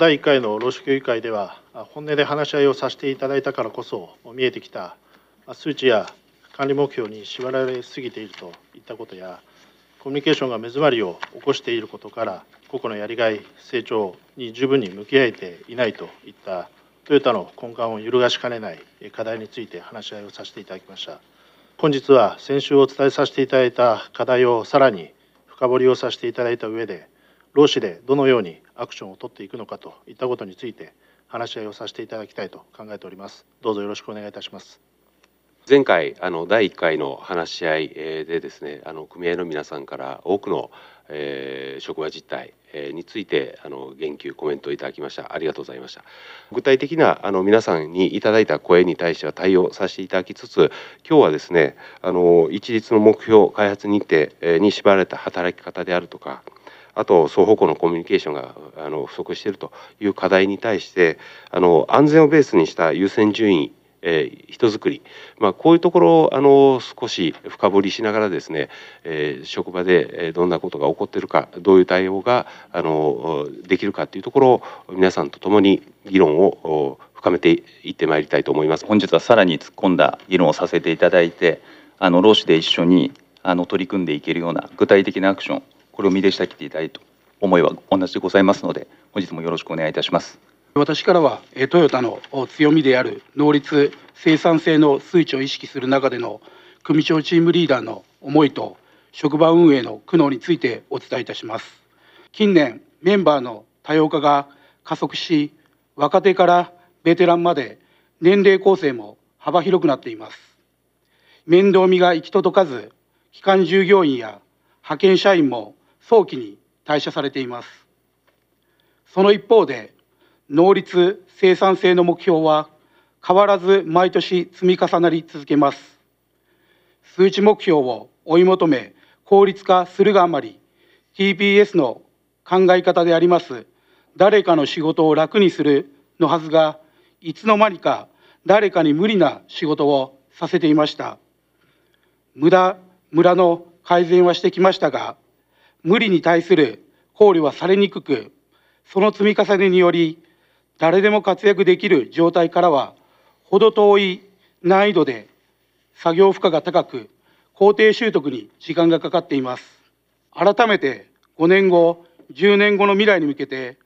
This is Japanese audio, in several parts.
第1回の労使協議会では本音で話し合いをさせていただいたからこそ見えてきた数値や管理目標に縛られすぎているといったことやコミュニケーションが目詰まりを起こしていることから個々のやりがい成長に十分に向き合えていないといったトヨタの根幹を揺るがしかねない課題について話し合いをさせていただきました本日は先週お伝えさせていただいた課題をさらに深掘りをさせていただいた上で労使でどのようにアクションを取っていくのかといったことについて話し合いをさせていただきたいと考えておりますどうぞよろしくお願いいたします前回あの第1回の話し合いでですねあの組合の皆さんから多くの、えー、職場実態についてあの言及コメントいただきましたありがとうございました具体的なあの皆さんにいただいた声に対しては対応させていただきつつ今日はですねあの一律の目標開発日程に縛られた働き方であるとかあと双方向のコミュニケーションがあの不足しているという課題に対してあの安全をベースにした優先順位えー、人づくり、まあ、こういうところをあの少し深掘りしながらですね、えー、職場でどんなことが起こっているかどういう対応があのできるかというところを皆さんと共に議論を深めていってまいりたいと思います本日はさらに突っ込んだ議論をさせていただいてあの労使で一緒にあの取り組んでいけるような具体的なアクションこれを見出したきていたいと思いは同じでございますので本日もよろしくお願いいたします私からはトヨタの強みである能率生産性の数値を意識する中での組長チームリーダーの思いと職場運営の苦悩についてお伝えいたします近年メンバーの多様化が加速し若手からベテランまで年齢構成も幅広くなっています面倒見が行き届かず基幹従業員や派遣社員も早期に退社されていますその一方で能率生産性の目標は変わらず毎年積み重なり続けます数値目標を追い求め効率化するがあまり TPS の考え方であります誰かの仕事を楽にするのはずがいつの間にか誰かに無理な仕事をさせていました無駄村の改善はしてきましたが無理に対する考慮はされにくくその積み重ねにより誰でも活躍できる状態からは程遠い難易度で作業負荷が高く工程習得に時間がかかっています改めて5年後10年後の未来に向けて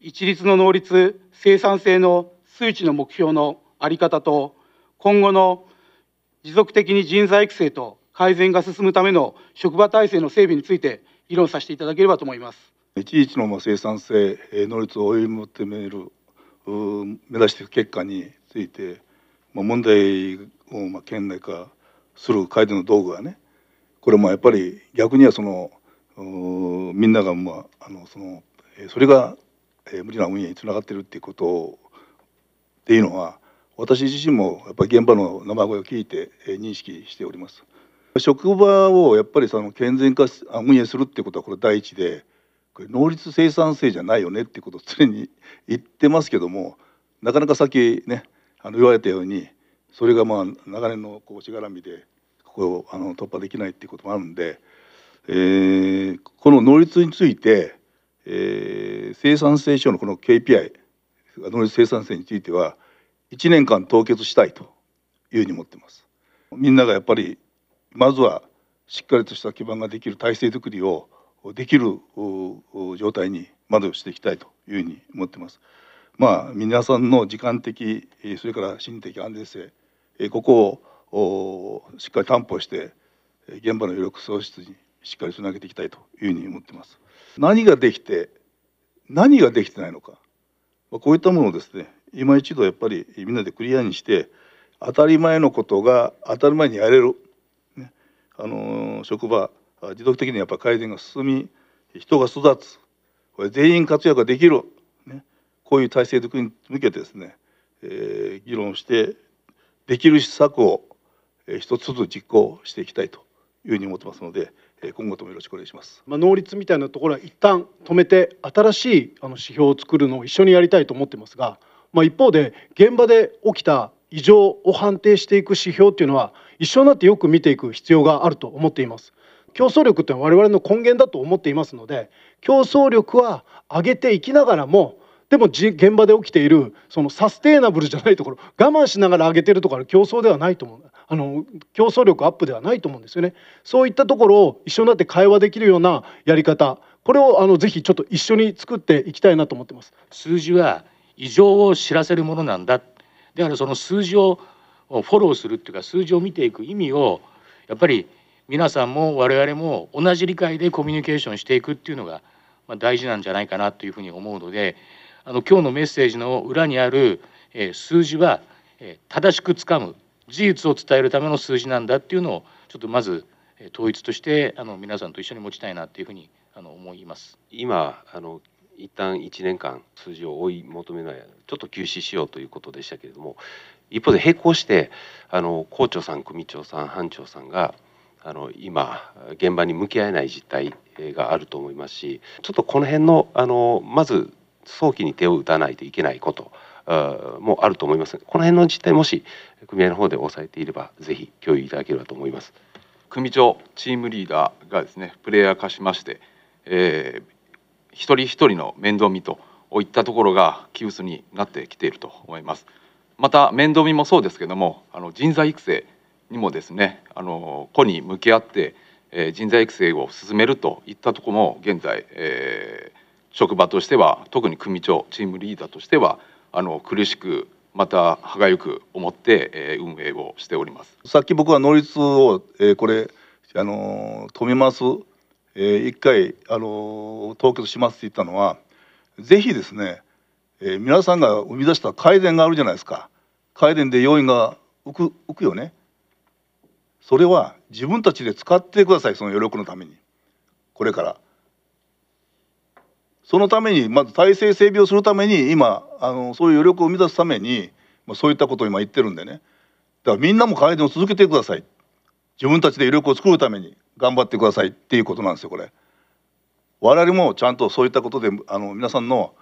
一律の能率生産性の数値の目標の在り方と今後の持続的に人材育成と改善が進むための職場体制の整備について議論させていただければと思いますいちの生産性能率を追い求める目指していく結果について問題を県内化する改善の道具はねこれもやっぱり逆にはそのみんなが、まあ、あのそのそれが無理な運営につながってるっていうことっていうのは私自身もやっぱり現場の生声を聞いて認識しております。職場をやっぱりその健全化運営するっていうことはこれ第一でこれ能率生産性じゃないよねっていうことを常に言ってますけどもなかなかさっきねあの言われたようにそれがまあ長年のこうしがらみでここをあの突破できないっていうこともあるんで、えー、この能率について、えー、生産性書のこの KPI 能率生産性については1年間凍結したいというふうに思ってます。みんながやっぱりまずはしっかりとした基盤ができる体制づくりをできる状態にまでしていきたいというふうに思ってます。まあ、皆さんの時間的それから心理的安全性ここをしっかり担保して現場の余力創出にしっかりつなげていきたいというふうに思ってます。何ができて何ができてないのかこういったものをですね今一度やっぱりみんなでクリアにして当たり前のことが当たり前にやれるあの職場持続的にやっぱ改善が進み人が育つこれ全員活躍ができる、ね、こういう体制づりに向けてですね、えー、議論してできる施策を、えー、一つずつ実行していきたいというふうに思ってますので、え今後ともよろしくお願いします。まあ、能率みたいなところは一旦止めて新しいあの指標を作るのを一緒にやりたいと思ってますが、まあ、一方で現場で起きた異常を判定していく指標っていうのは一緒になってよく見ていく必要があると思っています。競争力というのは我々の根源だと思っていますので競争力は上げていきながらもでも現場で起きているそのサステイナブルじゃないところ我慢しながら上げてるところ競争ではないと思うあの競争力アップではないと思うんですよねそういったところを一緒になって会話できるようなやり方これをあのぜひちょっと一緒に作っていきたいなと思ってます数字は異常を知らせるものなんだだからその数字をフォローするっていうか数字を見ていく意味をやっぱり皆さんも我々も同じ理解でコミュニケーションしていくっていうのが大事なんじゃないかなというふうに思うのであの今日のメッセージの裏にある数字は正しくつかむ事実を伝えるための数字なんだっていうのをちょっとまず統一としてあの皆さんと一緒に持ちたいなっていうふうにあの思います。今あの一旦1年間数字を追い求めないちょっと休止しようということでしたけれども一方で並行してあの校長さん組長さん班長さんがあの今現場に向き合えない実態があると思いますしちょっとこの辺のあのまず早期に手を打たないといけないこともあると思いますこの辺の実態もし組合の方で押さえていればぜひ共有いただければと思います。組長チームリーダーがですねプレイヤー化しまして、えー、一人一人の面倒見といったところが急須になってきていると思います。また面倒見もそうですけどもあの人材育成にもですねあの個に向き合って、えー、人材育成を進めるといったところも現在、えー、職場としては特に組長チームリーダーとしてはあの苦しくまた歯がゆく思って、えー、運営をしておりますさっき僕は能率を、えー、これあの止めます、えー、一回あの凍結しますって言ったのはぜひですね、えー、皆さんが生み出した改善があるじゃないですか帰れで要意が浮く浮くよねそれは自分たちで使ってくださいその余力のためにこれからそのためにまず体制整備をするために今あのそういう余力を生み出すために、まあ、そういったことを今言ってるんでねだからみんなも改善を続けてください自分たちで余力を作るために頑張ってくださいっていうことなんですよこれ。我々もちゃんとそういったことであの皆さんの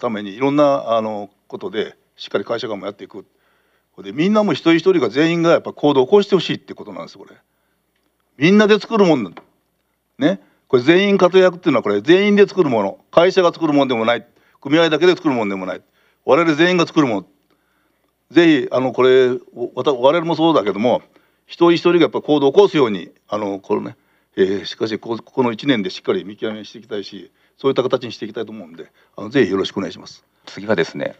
ためにいろんなあのことでしっかり会社側もやっていく。でみんなも一人一人が全員がやっぱ行動を起こしてほしいってことなんですこれみんなで作るもんなんだねこれ全員活躍っていうのはこれ全員で作るもの会社が作るもんでもない組合だけで作るもんでもない我々全員が作るものぜひあのこれ我々もそうだけども一人一人がやっぱ行動を起こすようにあのこれね、えー、しかしここの1年でしっかり見極めしていきたいしそういった形にしていきたいと思うんであのぜひよろしくお願いします。次はですね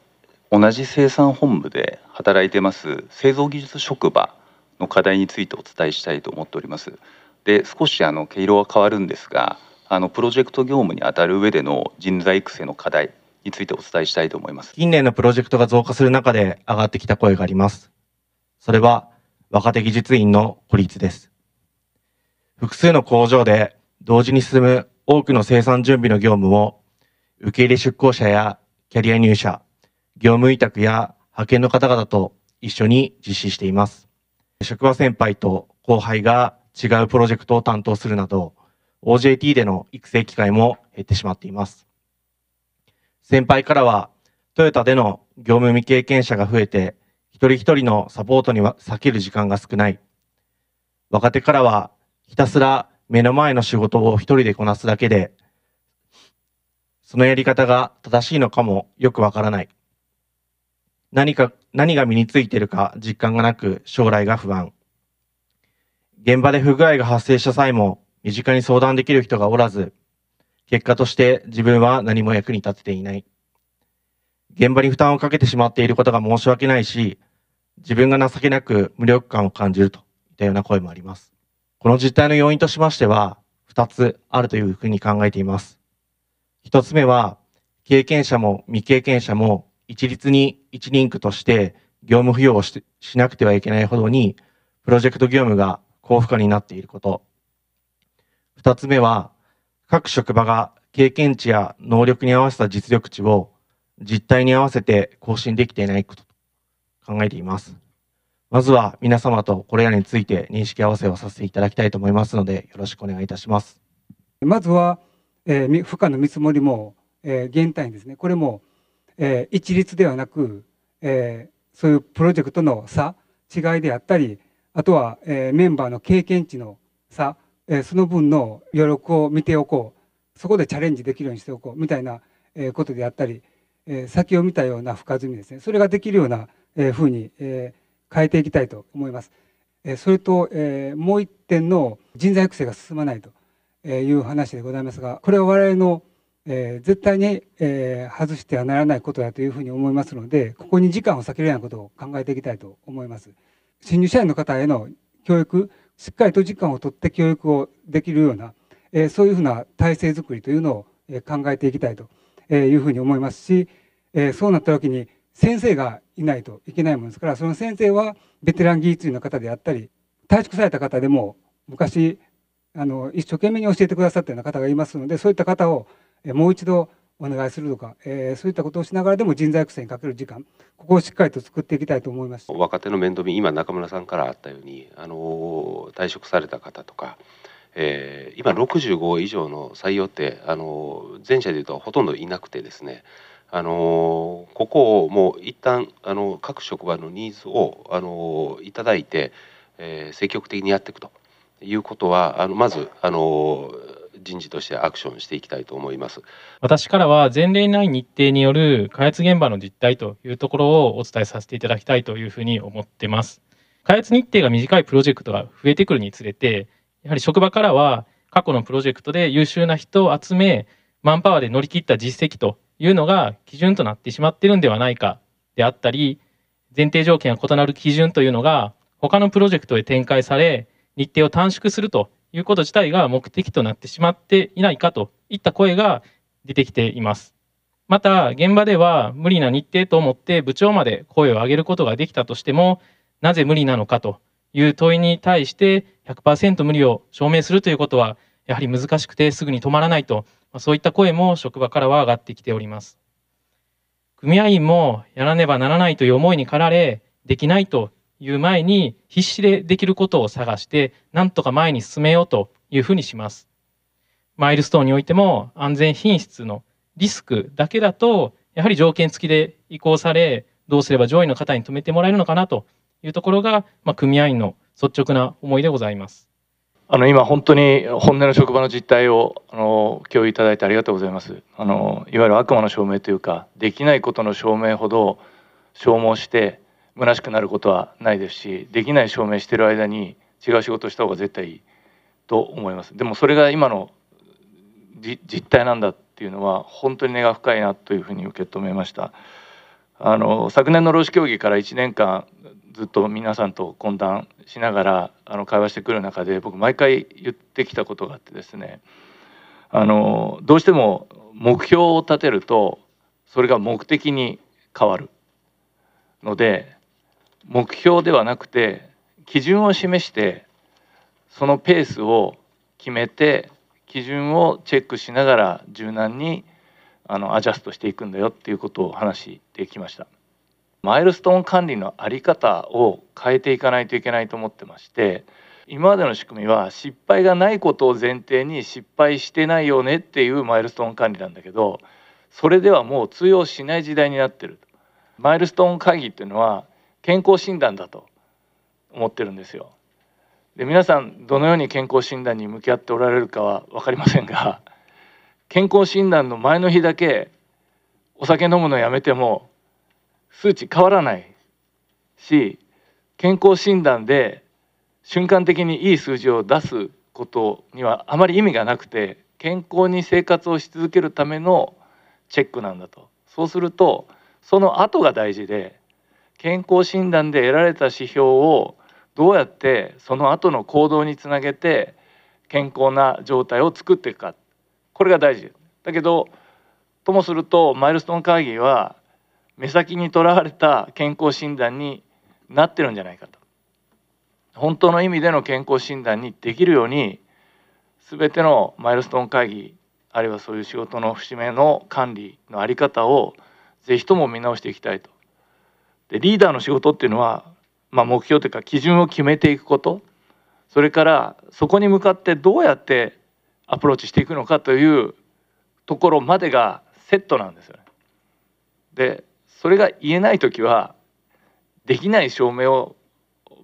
同じ生産本部で働いてます製造技術職場の課題についてお伝えしたいと思っております。で少しあの毛色は変わるんですがあのプロジェクト業務にあたる上での人材育成の課題についてお伝えしたいと思います近年のプロジェクトが増加する中で上がってきた声がありますそれは若手技術員の孤立です複数の工場で同時に進む多くの生産準備の業務を受け入れ出向者やキャリア入社業務委託や派遣の方々と一緒に実施しています。職場先輩と後輩が違うプロジェクトを担当するなど、OJT での育成機会も減ってしまっています。先輩からは、トヨタでの業務未経験者が増えて、一人一人のサポートには避ける時間が少ない。若手からは、ひたすら目の前の仕事を一人でこなすだけで、そのやり方が正しいのかもよくわからない。何か、何が身についているか実感がなく将来が不安。現場で不具合が発生した際も身近に相談できる人がおらず、結果として自分は何も役に立てていない。現場に負担をかけてしまっていることが申し訳ないし、自分が情けなく無力感を感じるといったような声もあります。この実態の要因としましては、二つあるというふうに考えています。一つ目は、経験者も未経験者も一律に一リンクとして業務付与をししなくてはいけないほどに、プロジェクト業務が高負荷になっていること。二つ目は、各職場が経験値や能力に合わせた実力値を実態に合わせて更新できていないことと考えています。まずは皆様とこれらについて認識合わせをさせていただきたいと思いますので、よろしくお願いいたします。まずは、えー、負荷の見積もりも、えー、減単位ですね。これもえー、一律ではなく、えー、そういうプロジェクトの差、違いであったり、あとは、えー、メンバーの経験値の差、えー、その分の余力を見ておこう、そこでチャレンジできるようにしておこうみたいな、えー、ことであったり、えー、先を見たような深積みですね、それができるような、えー、ふうに、えー、変えていきたいと思います。えそれと、えー、もう一点の人材育成が進まないという話でございますが、これは我々のえー、絶対に、えー、外してはならないことだというふうに思いますので、ここに時間を避けるようなことを考えていきたいと思います。新入社員の方への教育、しっかりと時間を取って教育をできるような、えー、そういうふうな体制づくりというのを、えー、考えていきたいというふうに思いますし、えー、そうなった時に先生がいないといけないものですから、その先生はベテラン技術員の方であったり、退職された方でも昔、あの一生懸命に教えてくださったような方がいますので、そういった方をもう一度お願いするとか、えー、そういったことをしながらでも人材育成にかける時間ここをしっかりと作っていきたいと思います若手の面倒見今中村さんからあったようにあの退職された方とか、えー、今65以上の採用ってあの前者でいうとほとんどいなくてですねあのここをもう一旦あの各職場のニーズをあのいただいて、えー、積極的にやっていくということはあのまずあの人事としてアクションしていきたいと思います私からは前例ない日程による開発現場の実態というところをお伝えさせていただきたいというふうに思ってます開発日程が短いプロジェクトが増えてくるにつれてやはり職場からは過去のプロジェクトで優秀な人を集めマンパワーで乗り切った実績というのが基準となってしまってるんではないかであったり前提条件が異なる基準というのが他のプロジェクトへ展開され日程を短縮するということ自体が目的となってしまっていないかといった声が出てきています。また現場では無理な日程と思って部長まで声を上げることができたとしてもなぜ無理なのかという問いに対して100%無理を証明するということはやはり難しくてすぐに止まらないとそういった声も職場からは上がってきております。組合員もやらねばならないという思いに駆られできないという前に必死でできることを探して何とか前に進めようというふうにします。マイルストーンにおいても安全品質のリスクだけだとやはり条件付きで移行されどうすれば上位の方に止めてもらえるのかなというところが、まあ、組合員の率直な思いでございます。あの今本当に本音の職場の実態をあの共有いただいてありがとうございます。あのいわゆる悪魔の証明というかできないことの証明ほど消耗して虚しくなることはないですしできない証明してる間に違う仕事をした方が絶対いいと思いますでもそれが今の実態なんだっていうのは本当に根が深いなというふうに受け止めましたあの昨年の労使協議から1年間ずっと皆さんと懇談しながらあの会話してくる中で僕毎回言ってきたことがあってですねあのどうしても目標を立てるとそれが目的に変わるので目標ではなくて基準を示してそのペースを決めて基準をチェックしながら柔軟にあのアジャストしていくんだよっていうことを話してきましたマイルストーン管理のあり方を変えていかないといけないと思ってまして今までの仕組みは失敗がないことを前提に失敗してないよねっていうマイルストーン管理なんだけどそれではもう通用しない時代になってるマイルストーン会議っていうのは健康診断だと思ってるんですよ。で皆さんどのように健康診断に向き合っておられるかは分かりませんが健康診断の前の日だけお酒飲むのやめても数値変わらないし健康診断で瞬間的にいい数字を出すことにはあまり意味がなくて健康に生活をし続けるためのチェックなんだとそうするとその後が大事で健康診断で得られた指標をどうやってその後の行動につなげて健康な状態を作っていくかこれが大事だけどともするとマイルストーン会議は目先にとらわれた健康診断になってるんじゃないかと本当の意味での健康診断にできるように全てのマイルストーン会議あるいはそういう仕事の節目の管理の在り方をぜひとも見直していきたいとでリーダーの仕事っていうのは、まあ、目標というか基準を決めていくことそれからそこに向かってどうやってアプローチしていくのかというところまでがセットなんですよね。でそれが言えない時はできない証明を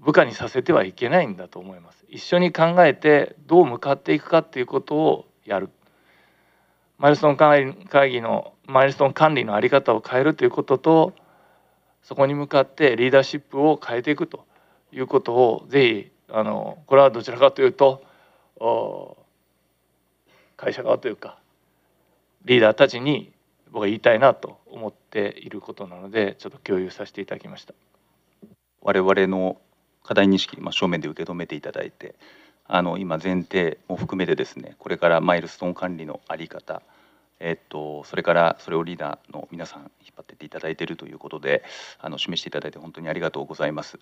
部下にさせてはいけないんだと思います。一緒に考えてどう向かっていくかっていうことをやる。マイルストーン会議のマイルストーン管理の在り方を変えるということとそこに向かってリーダーシップを変えていくということをぜひあのこれはどちらかというと会社側というかリーダーたちに僕は言いたいなと思っていることなのでちょっと共有させていただきました我々の課題認識、まあ、正面で受け止めていただいてあの今前提も含めてですねこれからマイルストーン管理の在り方えっと、それからそれをリーダーの皆さん引っ張ってっていただいているということであの示していただいて本当にありがとうございます。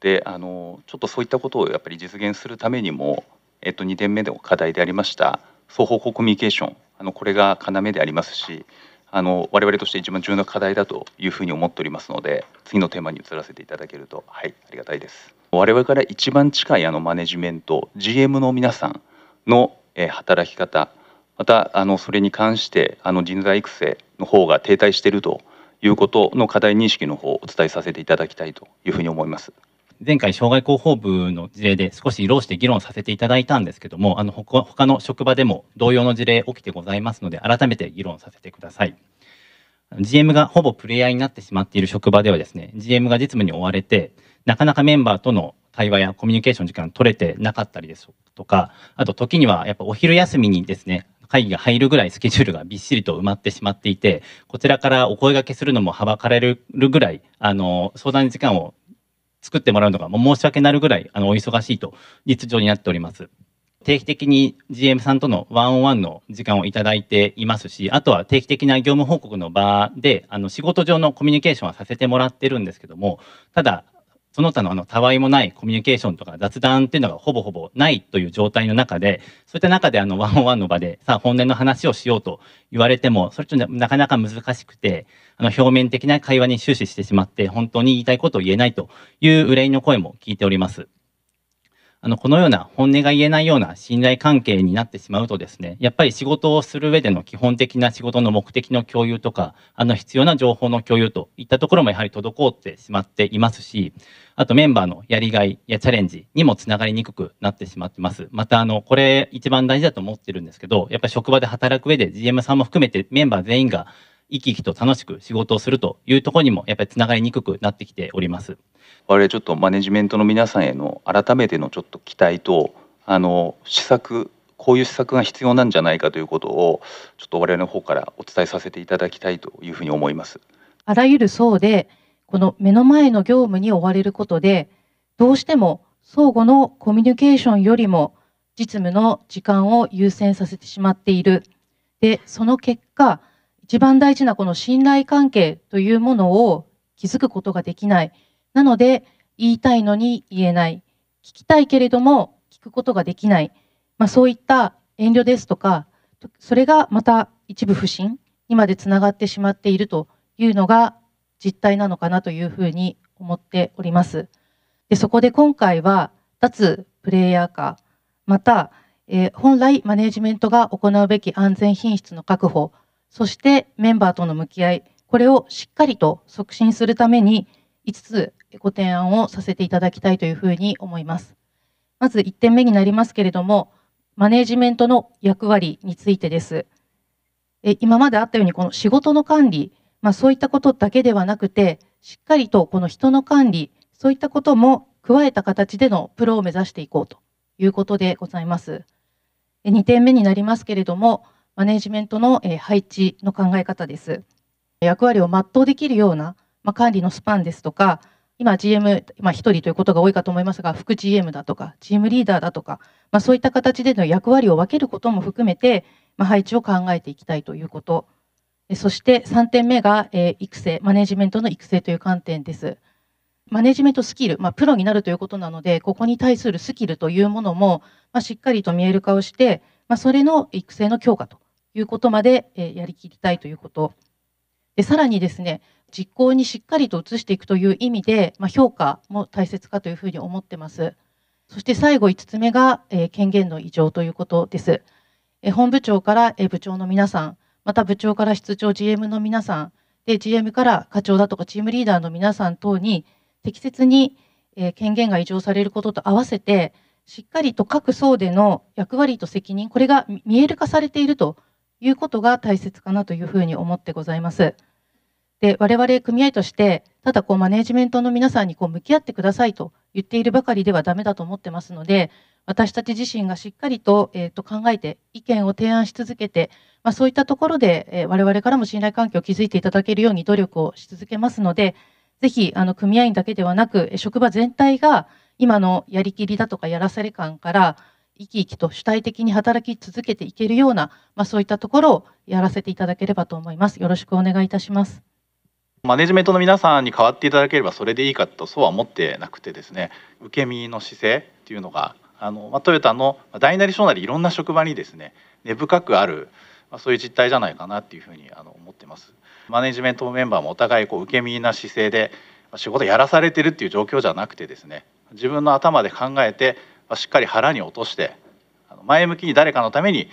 であのちょっとそういったことをやっぱり実現するためにも、えっと、2点目の課題でありました双方向コミュニケーションあのこれが要でありますしあの我々として一番重要な課題だというふうに思っておりますので次のテーマに移らせていただけると、はい、ありがたいです。我々から一番近いあのマネジメント GM の皆さんの働き方またあのそれに関してあの人材育成の方が停滞しているということの課題認識の方をお伝えさせていただきたいというふうに思います。前回、障害広報部の事例で少し動して議論させていただいたんですけども、あの他の職場でも同様の事例起きてございますので、改めて議論させてください。GM がほぼプレイヤーになってしまっている職場ではですね、GM が実務に追われて、なかなかメンバーとの対話やコミュニケーション時間取れてなかったりですとか、あと時にはやっぱお昼休みにですね、会議が入るぐらいスケジュールがびっしりと埋まってしまっていて、こちらからお声がけするのもはばかれるぐらい、あの、相談時間を作ってもらうのがもう申し訳なるぐらい、あの、お忙しいと実情になっております。定期的に GM さんとのワンオンワンの時間をいただいていますし、あとは定期的な業務報告の場で、あの仕事上のコミュニケーションはさせてもらってるんですけども、ただ、その他のあのたわいもないコミュニケーションとか雑談っていうのがほぼほぼないという状態の中でそういった中であのワンオンワンの場でさあ本音の話をしようと言われてもそれちょっとなかなか難しくてあの表面的な会話に終始してしまって本当に言いたいことを言えないという憂いの声も聞いております。あのこのような本音が言えないような信頼関係になってしまうとですね、やっぱり仕事をする上での基本的な仕事の目的の共有とか、あの必要な情報の共有といったところもやはり滞ってしまっていますし、あとメンバーのやりがいやチャレンジにもつながりにくくなってしまってます。またあの、これ一番大事だと思ってるんですけど、やっぱり職場で働く上で GM さんも含めてメンバー全員が生き生きと楽しく仕事をするというところにもやっぱりつながりにくくなってきております。我々ちょっとマネジメントの皆さんへの改めてのちょっと期待とあの施策こういう施策が必要なんじゃないかということをちょっと我々の方からお伝えさせていただきたいというふうに思います。あらゆる層でこの目の前の業務に追われることでどうしても相互のコミュニケーションよりも実務の時間を優先させてしまっている。で、その結果、一番大事なこの信頼関係というものを築くことができない。なので、言いたいのに言えない。聞きたいけれども聞くことができない。まあ、そういった遠慮ですとか、それがまた一部不信にまでつながってしまっているというのが実態なのかなというふうに思っております。でそこで今回は脱プレイヤー化、また、えー、本来マネジメントが行うべき安全品質の確保、そしてメンバーとの向き合い、これをしっかりと促進するために5つご提案をさせていただきたいというふうに思います。まず1点目になりますけれども、マネジメントの役割についてです。え今まであったように、この仕事の管理、まあ、そういったことだけではなくて、しっかりとこの人の管理、そういったことも加えた形でのプロを目指していこうということでございます。2点目になりますけれども、マネジメントの配置の考え方です。役割を全うできるようなまあ、管理のスパンですとか、今 GM、まあ、1人ということが多いかと思いますが、副 GM だとか、チームリーダーだとか、まあ、そういった形での役割を分けることも含めて、まあ、配置を考えていきたいということ。そして3点目が、えー、育成、マネジメントの育成という観点です。マネジメントスキル、まあ、プロになるということなので、ここに対するスキルというものも、まあ、しっかりと見える化をして、まあ、それの育成の強化ということまで、えー、やりきりたいということ。でさらにですね実行にしっかりと移していくという意味で、まあ、評価も大切かというふうに思ってます。そして最後5つ目が、えー、権限の異常ということです。えー、本部長から、えー、部長の皆さん、また部長から室長 GM の皆さん、で GM から課長だとかチームリーダーの皆さん等に適切に、え権限が異常されることと合わせて、しっかりと各層での役割と責任、これが見える化されているということが大切かなというふうに思ってございます。で我々組合としてただこうマネジメントの皆さんにこう向き合ってくださいと言っているばかりではダメだと思ってますので私たち自身がしっかりと,、えー、と考えて意見を提案し続けて、まあ、そういったところで、えー、我々からも信頼関係を築いていただけるように努力をし続けますのでぜひあの組合員だけではなく職場全体が今のやりきりだとかやらされ感から生き生きと主体的に働き続けていけるような、まあ、そういったところをやらせていただければと思います。よろしくお願いいたします。マネジメントの皆さんに変わっていただければそれでいいかとそうは思ってなくてですね受け身の姿勢っていうのがあの、まあ、トヨタの大なり小なりいろんな職場にですね根深くある、まあ、そういう実態じゃないかなっていうふうにあの思ってます。マネジメントメンバーもお互いこう受け身な姿勢で仕事やらされてるっていう状況じゃなくてですね自分の頭で考えてしっかり腹に落として前向きに誰かのために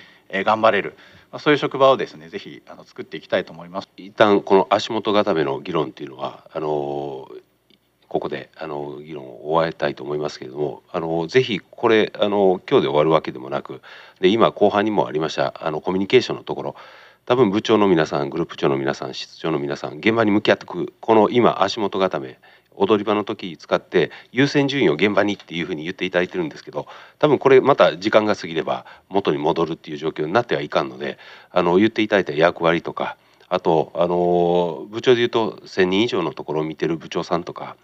頑張れるまあ、そういう職場をですねぜひあの作っていきたいと思います一旦この足元固めの議論というのはあのここであの議論を終えたいと思いますけれどもあのぜひこれあの今日で終わるわけでもなくで今後半にもありましたあのコミュニケーションのところ多分部長の皆さんグループ長の皆さん室長の皆さん現場に向き合ってくこの今足元固め踊り場の時使って優先順位を現場にっていうふうに言っていただいてるんですけど多分これまた時間が過ぎれば元に戻るっていう状況になってはいかんのであの言っていただいた役割とかあとあの部長で言うと1,000人以上のところを見てる部長さんとか。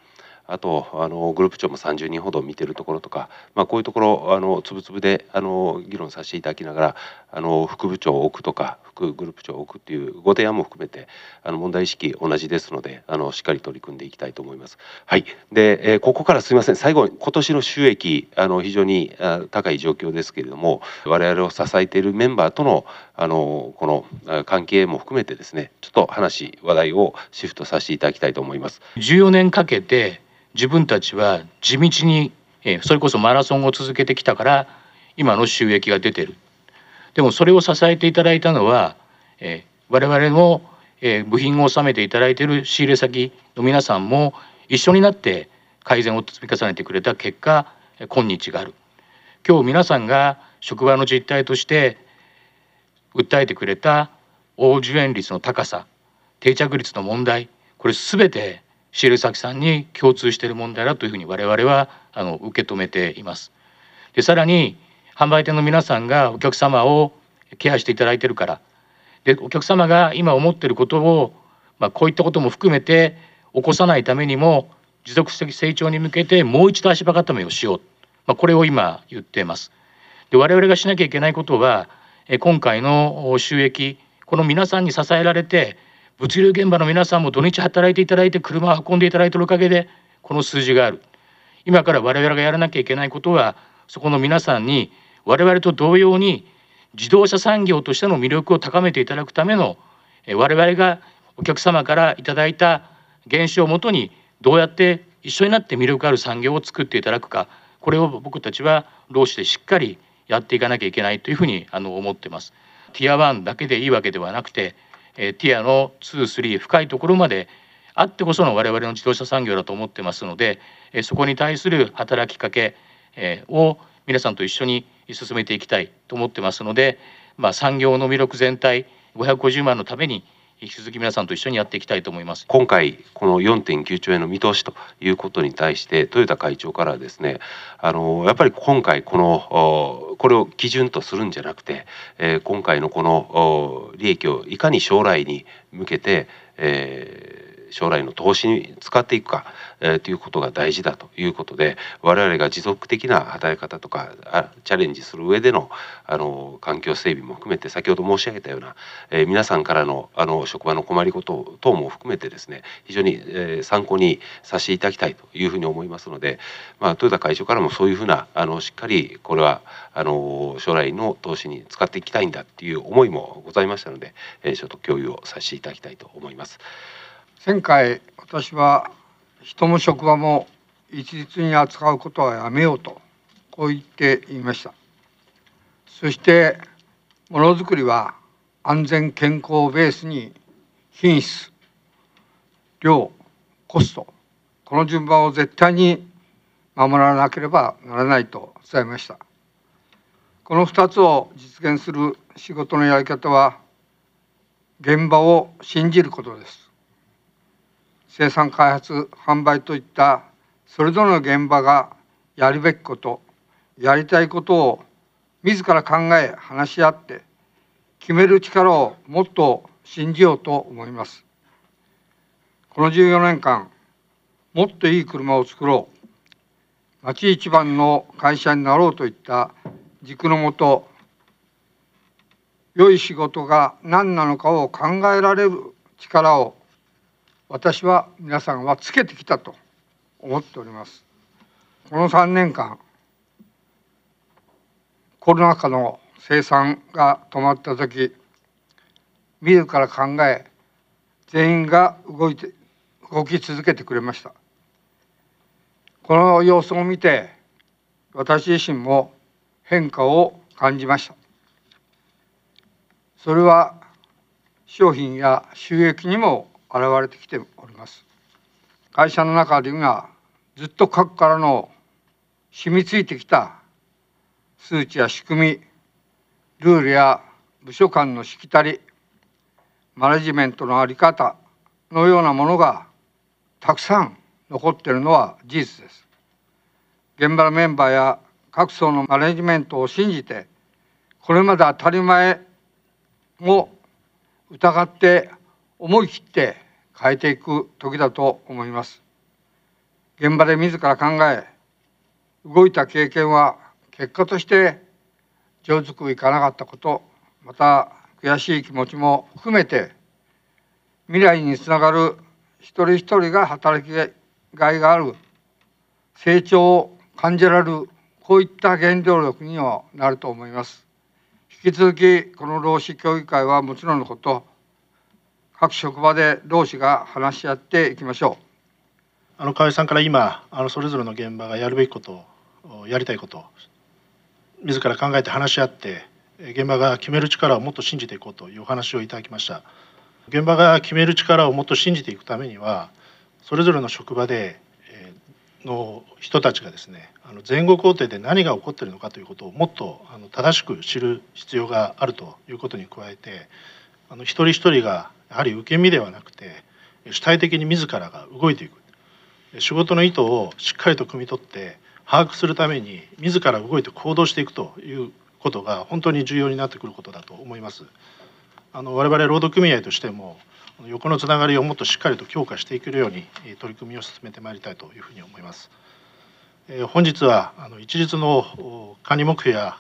あとあのグループ長も30人ほど見てるところとか、まあ、こういうところあのつぶつぶであの議論させていただきながらあの副部長を置くとかグループ長を置くっていうご提案も含めてあの問題意識同じですのであのしっかり取り組んでいきたいと思います。はい、で、えー、ここからすみません最後に今年の収益あの非常にあ高い状況ですけれども我々を支えているメンバーとのあのこの関係も含めてですねちょっと話話題をシフトさせていただきたいと思います。14年かけて自分たちは地道にそれこそマラソンを続けてきたから今の収益が出てるでもそれを支えていただいたのは、えー、我々の、えー、部品を納めていただいている仕入れ先の皆さんも一緒になって改善を積み重ねてくれた結果今日がある今日皆さんが職場の実態として訴えてくれた応受援率の高さ定着率の問題これ全て仕入れ先さんに共通している問題だというふうに我々はあの受け止めています。でさらに販売店の皆さんがお客様をケアしていただいてるからでお客様が今思ってることを、まあ、こういったことも含めて起こさないためにも持続的成長に向けてもう一度足場固めをしよう、まあ、これを今言っています。で我々がしなきゃいけないことは今回の収益この皆さんに支えられて物流現場の皆さんも土日働いていただいて車を運んでいただいているおかげでこの数字がある今から我々がやらなきゃいけないことはそこの皆さんに我々と同様に自動車産業としての魅力を高めていただくための我々がお客様からいただいた原資をもとにどうやって一緒になって魅力ある産業を作っていただくかこれを僕たちは労使でしっかりやっていかなきゃいけないというふうにあの思ってます。ティア1だけでいいわけではなくてティアの23深いところまであってこその我々の自動車産業だと思ってますのでそこに対する働きかけを皆さんと一緒に進めていきたいと思ってますので、まあ、産業の魅力全体550万のために引き続き皆さんと一緒にやっていきたいと思います今回この4.9兆円の見通しということに対して豊田会長からですねあのやっぱり今回このこれを基準とするんじゃなくて、えー、今回のこの利益をいかに将来に向けて、えー将来の投資に使っていくか、えー、ということが大事だということで我々が持続的な働き方とかチャレンジする上でのあの環境整備も含めて先ほど申し上げたような、えー、皆さんからのあの職場の困りごと等も含めてですね非常に、えー、参考にさせていただきたいというふうに思いますので、まあ、豊田会長からもそういうふうなあのしっかりこれはあの将来の投資に使っていきたいんだっていう思いもございましたので、えー、ちょっと共有をさせていただきたいと思います。前回私は人も職場も一律に扱うことはやめようとこう言っていましたそしてものづくりは安全健康をベースに品質量コストこの順番を絶対に守らなければならないと伝えましたこの2つを実現する仕事のやり方は現場を信じることです生産開発販売といったそれぞれの現場がやるべきことやりたいことを自ら考え話し合って決める力をもっと信じようと思いますこの14年間もっといい車を作ろう町一番の会社になろうといった軸のもと良い仕事が何なのかを考えられる力を私は皆さんはつけてきたと思っておりますこの3年間コロナ禍の生産が止まった時自ら考え全員が動いて動き続けてくれましたこの様子を見て私自身も変化を感じましたそれは商品や収益にも現れてきております会社の中にはずっと去からの染みついてきた数値や仕組みルールや部署間のしきたりマネジメントの在り方のようなものがたくさん残っているのは事実です現場のメンバーや各層のマネジメントを信じてこれまで当たり前も疑って思い切って変えていく時だと思います。現場で自ら考え、動いた経験は結果として上手くいかなかったこと、また悔しい気持ちも含めて、未来につながる一人一人が働きがいがある、成長を感じられる、こういった原動力にはなると思います。引き続き、この労使協議会はもちろんのこと、各職場で同士が話し合っていきましょうあの河合さんから今あのそれぞれの現場がやるべきことやりたいこと自ら考えて話し合って現場が決める力をもっと信じていこうというお話をいただきました現場が決める力をもっと信じていくためにはそれぞれの職場での人たちがですねあの前後工程で何が起こっているのかということをもっとあの正しく知る必要があるということに加えてあの一人一人がやはり受け身ではなくて主体的に自らが動いていく仕事の意図をしっかりと汲み取って把握するために自ら動いて行動していくということが本当に重要になってくることだと思います。あの我々労働組合としても横のつながりをもっとしっかりと強化していけるように取り組みを進めてまいりたいというふうに思います。え本日はあの一日の管理目標や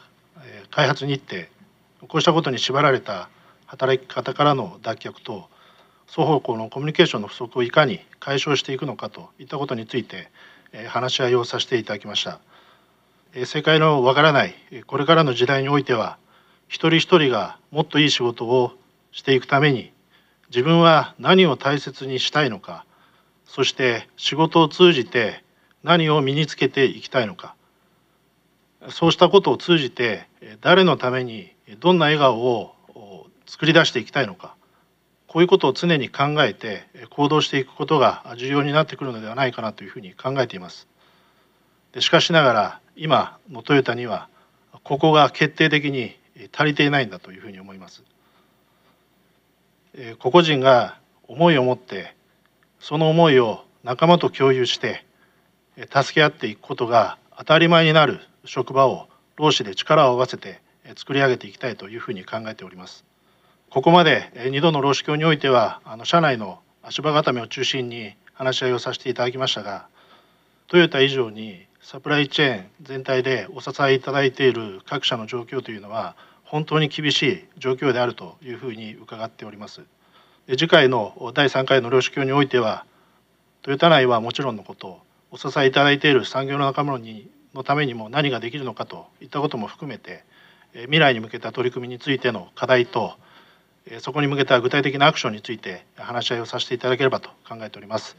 開発日程こうしたことに縛られた働き方からの脱却と双方向のコミュニケーションの不足をいかに解消していくのかといったことについて話し合いをさせていただきました世界のわからないこれからの時代においては一人一人がもっといい仕事をしていくために自分は何を大切にしたいのかそして仕事を通じて何を身につけていきたいのかそうしたことを通じて誰のためにどんな笑顔を作り出していきたいのかこういうことを常に考えて行動していくことが重要になってくるのではないかなというふうに考えています。でしかしながら今のトヨタにはここが決定的に足りていないんだというふうに思います。個々人が思いを持ってその思いを仲間と共有して助け合っていくことが当たり前になる職場を労使で力を合わせて作り上げていきたいというふうに考えております。ここまで2度の労使協においてはあの社内の足場固めを中心に話し合いをさせていただきましたがトヨタ以上にサプライチェーン全体でお支えいただいている各社の状況というのは本当に厳しい状況であるというふうに伺っております。次回の第3回の労使協においてはトヨタ内はもちろんのことお支えいただいている産業の仲間にのためにも何ができるのかといったことも含めて未来に向けた取り組みについての課題とそこに向けた具体的なアクションについて話し合いをさせていただければと考えております。